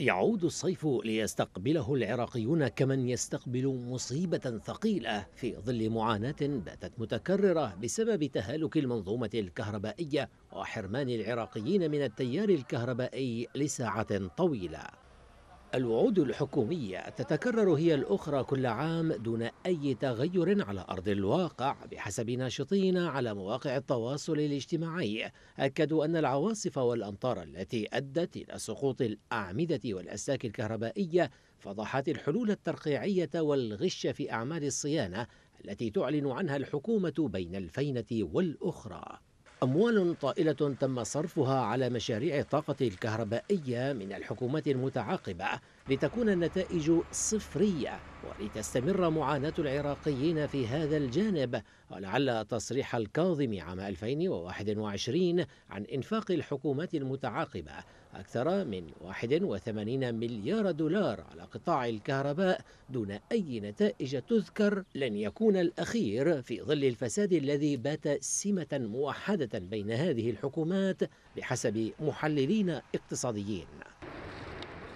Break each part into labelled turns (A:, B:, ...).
A: يعود الصيف ليستقبله العراقيون كمن يستقبل مصيبة ثقيلة في ظل معاناة باتت متكررة بسبب تهالك المنظومة الكهربائية وحرمان العراقيين من التيار الكهربائي لساعة طويلة الوعود الحكومية تتكرر هي الأخرى كل عام دون أي تغير على أرض الواقع بحسب ناشطين على مواقع التواصل الاجتماعي أكدوا أن العواصف والأمطار التي أدت إلى سقوط الأعمدة والأسلاك الكهربائية فضحت الحلول الترقيعية والغش في أعمال الصيانة التي تعلن عنها الحكومة بين الفينة والأخرى أموال طائلة تم صرفها على مشاريع الطاقة الكهربائية من الحكومات المتعاقبة لتكون النتائج صفرية لتستمر معاناة العراقيين في هذا الجانب ولعل تصريح الكاظم عام 2021 عن إنفاق الحكومات المتعاقبة أكثر من 81 مليار دولار على قطاع الكهرباء دون أي نتائج تذكر لن يكون الأخير في ظل الفساد الذي بات سمة موحدة بين هذه الحكومات بحسب محللين اقتصاديين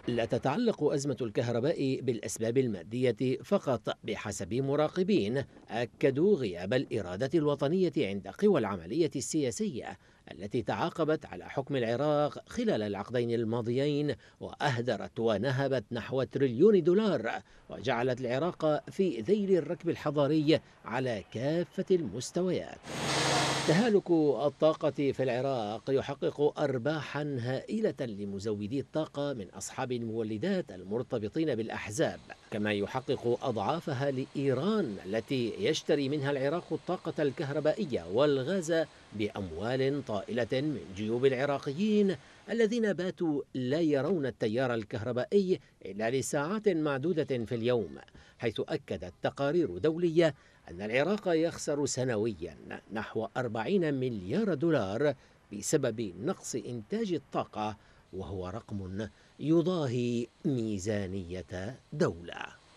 A: لا تتعلق أزمة الكهرباء بالأسباب المادية فقط بحسب مراقبين أكدوا غياب الإرادة الوطنية عند قوى العملية السياسية التي تعاقبت على حكم العراق خلال العقدين الماضيين وأهدرت ونهبت نحو تريليون دولار وجعلت العراق في ذيل الركب الحضاري على كافة المستويات تهالك الطاقة في العراق يحقق أرباحا هائلة لمزودي الطاقة من أصحاب المولدات المرتبطين بالأحزاب كما يحقق أضعافها لإيران التي يشتري منها العراق الطاقة الكهربائية والغاز بأموال طائلة من جيوب العراقيين الذين باتوا لا يرون التيار الكهربائي إلا لساعات معدودة في اليوم حيث أكدت تقارير دولية أن العراق يخسر سنويا نحو 40 مليار دولار بسبب نقص إنتاج الطاقة وهو رقم يضاهي ميزانية دولة